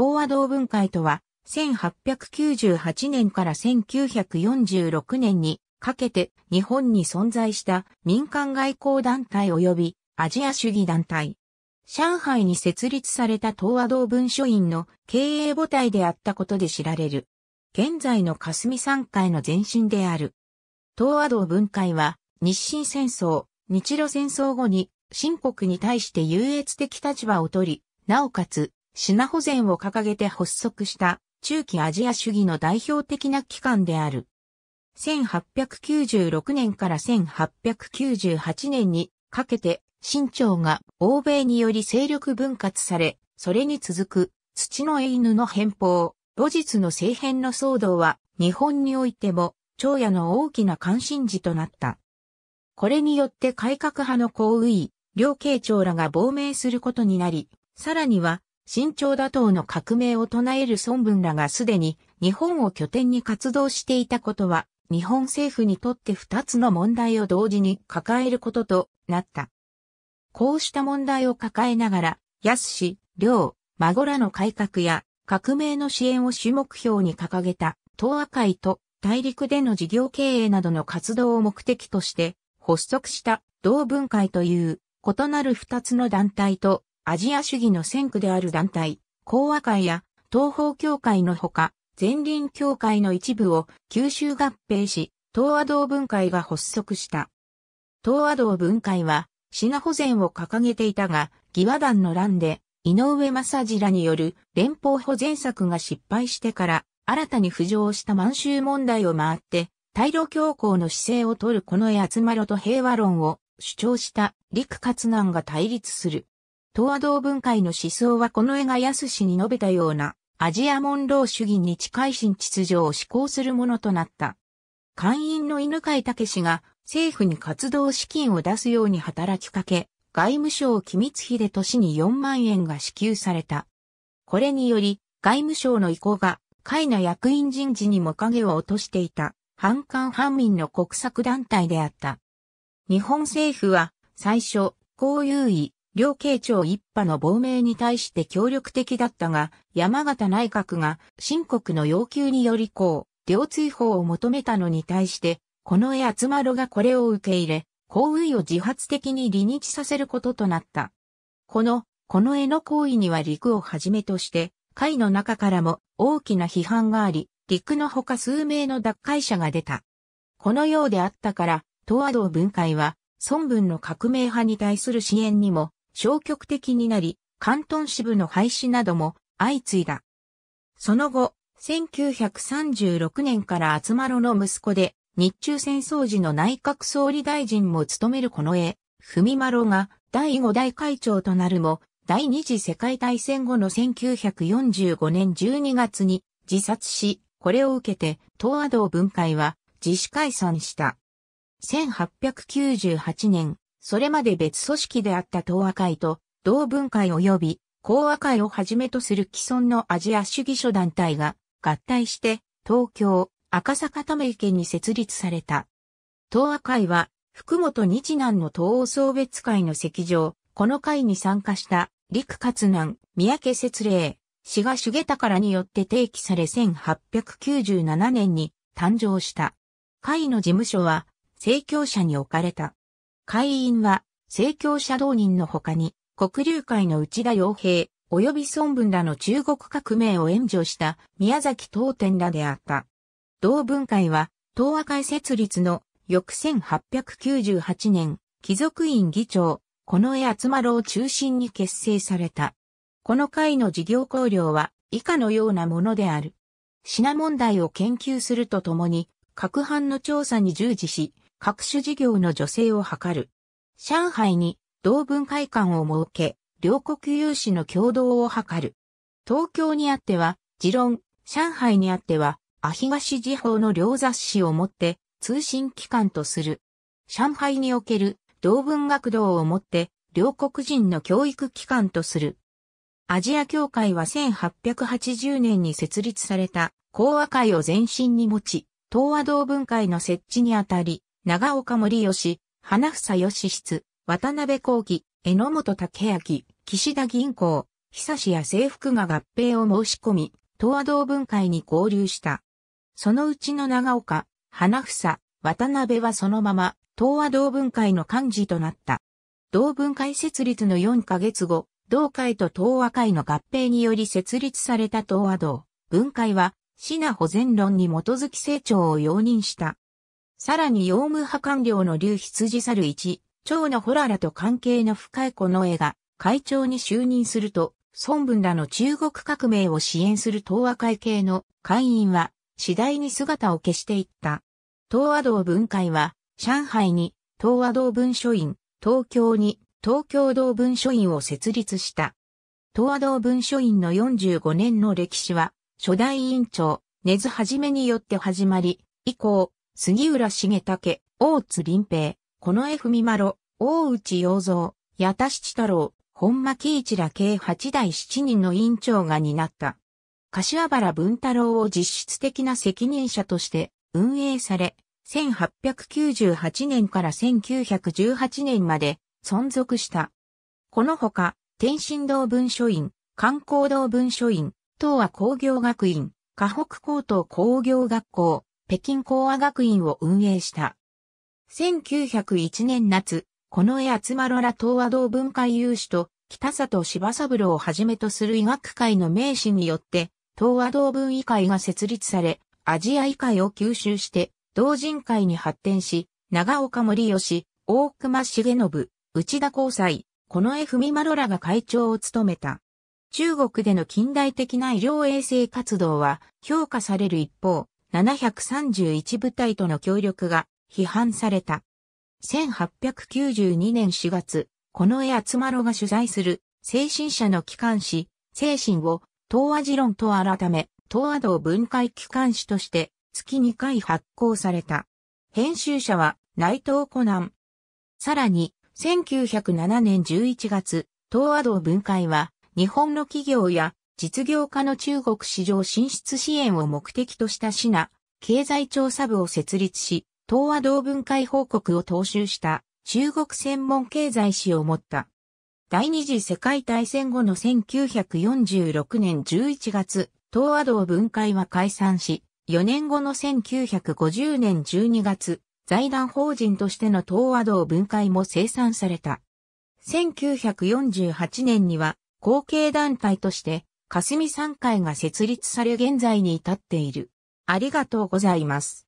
東和同文会とは、1898年から1946年にかけて日本に存在した民間外交団体及びアジア主義団体。上海に設立された東和同文書院の経営母体であったことで知られる。現在の霞山会の前身である。東和同文会は日清戦争、日露戦争後に新国に対して優越的立場を取り、なおかつ品保全を掲げて発足した中期アジア主義の代表的な機関である。1896年から1898年にかけて新朝が欧米により勢力分割され、それに続く土の絵犬の変法、後日の政変の騒動は日本においても朝野の大きな関心事となった。これによって改革派の行位両慶長らが亡命することになり、さらには新朝打倒の革命を唱える孫文らがすでに日本を拠点に活動していたことは、日本政府にとって2つの問題を同時に抱えることとなった。こうした問題を抱えながら、安氏、両、孫らの改革や革命の支援を主目標に掲げた東亜会と大陸での事業経営などの活動を目的として発足した同文会という異なる2つの団体とアジア主義の先駆である団体、講和会や東方協会のほか、前輪協会の一部を九州合併し、東亜道分会が発足した。東亜道分会は、品保全を掲げていたが、義和団の乱で、井上正治らによる連邦保全策が失敗してから、新たに浮上した満州問題を回って、大路強行の姿勢を取るこの八つまろと平和論を主張した陸活難が対立する。東道文化の思想はこの絵が安氏に述べたような、アジアモンロー主義に近い新秩序を施行するものとなった。会員の犬飼武氏が政府に活動資金を出すように働きかけ、外務省機密費で年に4万円が支給された。これにより、外務省の意向が、会な役員人事にも影を落としていた、反韓反民の国策団体であった。日本政府は、最初、公有意、両慶長一派の亡命に対して協力的だったが、山形内閣が新国の要求によりこう、両追放を求めたのに対して、この絵集まろがこれを受け入れ、行為を自発的に離日させることとなった。この、この絵の行為には陸をはじめとして、会の中からも大きな批判があり、陸のほか数名の脱会者が出た。このようであったから、東亜道分会は、孫文の革命派に対する支援にも消極的になり、関東支部の廃止なども相次いだ。その後、1936年から厚丸の息子で、日中戦争時の内閣総理大臣も務めるこの絵、文丸が第5代会長となるも、第二次世界大戦後の1945年12月に自殺し、これを受けて東亜道分会は自主解散した。1898年、それまで別組織であった東亜会と同文会及び講和会をはじめとする既存のアジア主義諸団体が合体して東京赤坂ため池に設立された。東亜会は福本日南の東欧送別会の席上、この会に参加した陸勝南、三宅節霊、志賀重宝によって提起され1897年に誕生した。会の事務所は、聖教者に置かれた。会員は、政教者同人の他に、黒流会の内田洋平、及び孫文らの中国革命を援助した宮崎東天らであった。同文会は、東和会設立の翌1898年、貴族院議長、この絵厚ろを中心に結成された。この会の事業綱領は以下のようなものである。品問題を研究するとともに、各班の調査に従事し、各種事業の助成を図る。上海に同文会館を設け、両国有志の共同を図る。東京にあっては、持論、上海にあっては、ア東地方の両雑誌をもって通信機関とする。上海における同文学堂をもって両国人の教育機関とする。アジア協会は1880年に設立された講和会を前身に持ち、東和同文会の設置にあたり、長岡森吉、花房義室、渡辺幸喜、榎本武明、岸田銀行、久志や制服が合併を申し込み、東和同文会に合流した。そのうちの長岡、花房、渡辺はそのまま、東和同文会の幹事となった。同文会設立の4ヶ月後、同会と東和会の合併により設立された東和同文会は、品保全論に基づき成長を容認した。さらにヨウム派官僚の竜羊猿一、蝶のホララと関係の深いこの絵が会長に就任すると、孫文らの中国革命を支援する東亜会系の会員は次第に姿を消していった。東亜道文会は上海に東亜道文書院、東京に東京道文書院を設立した。東亜道文書院の45年の歴史は初代院長、根津はじめによって始まり、以降、杉浦重武、大津林平、近衛文丸、大内洋蔵、八田七太郎、本間喜一ら計8代7人の委員長が担った。柏原文太郎を実質的な責任者として運営され、1898年から1918年まで存続した。このほか、天津道文書院、観光道文書院、東亜工業学院、河北高等工業学校、北京講和学院を運営した。1901年夏、この絵集まろら東和道文化有志と北里柴三郎をはじめとする医学界の名士によって、東和道文医会が設立され、アジア医会を吸収して、同人会に発展し、長岡森吉、大隈重信、内田光斎、この絵文ろらが会長を務めた。中国での近代的な医療衛生活動は評価される一方、731部隊との協力が批判された。1892年4月、近衛厚丸が取材する精神者の機関誌、精神を東亜持論と改め、東亜道分解機関誌として月2回発行された。編集者は内藤コナン。さらに、1907年11月、東亜道分解は日本の企業や実業家の中国市場進出支援を目的とした品、経済調査部を設立し、東亜同文会報告を踏襲した中国専門経済史を持った。第二次世界大戦後の1946年11月、東亜道分解は解散し、4年後の1950年12月、財団法人としての東亜道分解も生産された。1948年には、後継団体として、霞三会が設立され現在に至っている。ありがとうございます。